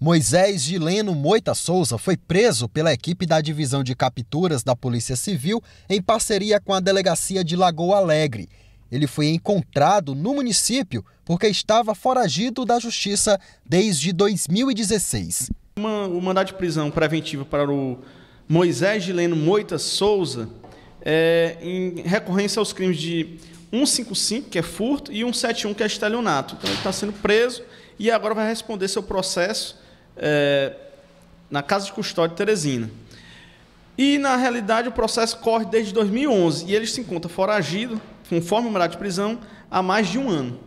Moisés Gileno Moita Souza foi preso pela equipe da Divisão de Capturas da Polícia Civil em parceria com a Delegacia de Lagoa Alegre. Ele foi encontrado no município porque estava foragido da Justiça desde 2016. Uma, o mandado de prisão preventiva para o Moisés Gileno Moita Souza é, em recorrência aos crimes de 155, que é furto, e 171, que é estelionato. Então ele está sendo preso e agora vai responder seu processo é, na Casa de Custódia de Teresina. E, na realidade, o processo corre desde 2011 e ele se encontra foragido, conforme o mandado de prisão, há mais de um ano.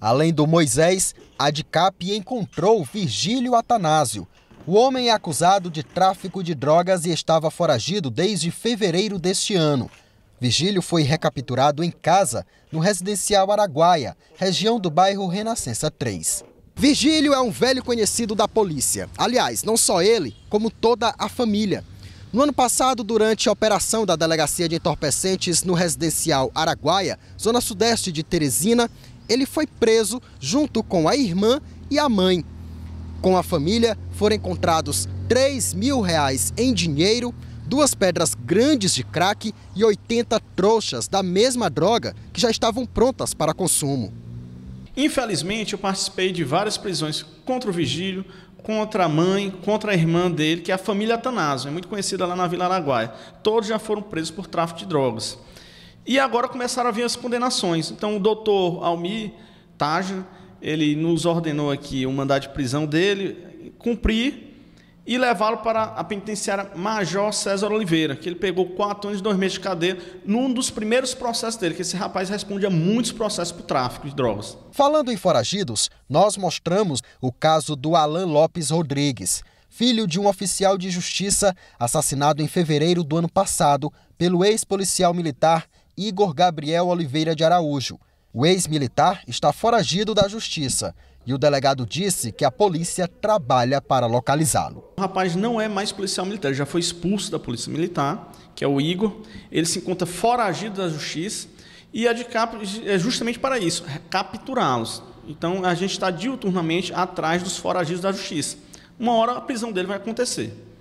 Além do Moisés, a DICAP encontrou Virgílio Atanásio. O homem é acusado de tráfico de drogas e estava foragido desde fevereiro deste ano. Virgílio foi recapturado em casa, no residencial Araguaia, região do bairro Renascença 3. Virgílio é um velho conhecido da polícia. Aliás, não só ele, como toda a família. No ano passado, durante a operação da Delegacia de Entorpecentes no residencial Araguaia, zona sudeste de Teresina, ele foi preso junto com a irmã e a mãe. Com a família, foram encontrados 3 mil reais em dinheiro, duas pedras grandes de crack e 80 trouxas da mesma droga que já estavam prontas para consumo. Infelizmente, eu participei de várias prisões contra o Vigílio, contra a mãe, contra a irmã dele, que é a família Atanasio, é muito conhecida lá na Vila Araguaia. Todos já foram presos por tráfico de drogas. E agora começaram a vir as condenações. Então, o doutor Almi Taja, ele nos ordenou aqui o mandado de prisão dele, cumprir e levá-lo para a penitenciária Major César Oliveira, que ele pegou quatro anos e dois meses de cadeia num dos primeiros processos dele, que esse rapaz responde a muitos processos por tráfico de drogas. Falando em foragidos, nós mostramos o caso do Alan Lopes Rodrigues, filho de um oficial de justiça assassinado em fevereiro do ano passado pelo ex-policial militar Igor Gabriel Oliveira de Araújo. O ex-militar está foragido da justiça e o delegado disse que a polícia trabalha para localizá-lo. O rapaz não é mais policial militar, já foi expulso da polícia militar, que é o Igor. Ele se encontra foragido da justiça e é de cap é justamente para isso, capturá-los. Então a gente está diuturnamente atrás dos foragidos da justiça. Uma hora a prisão dele vai acontecer.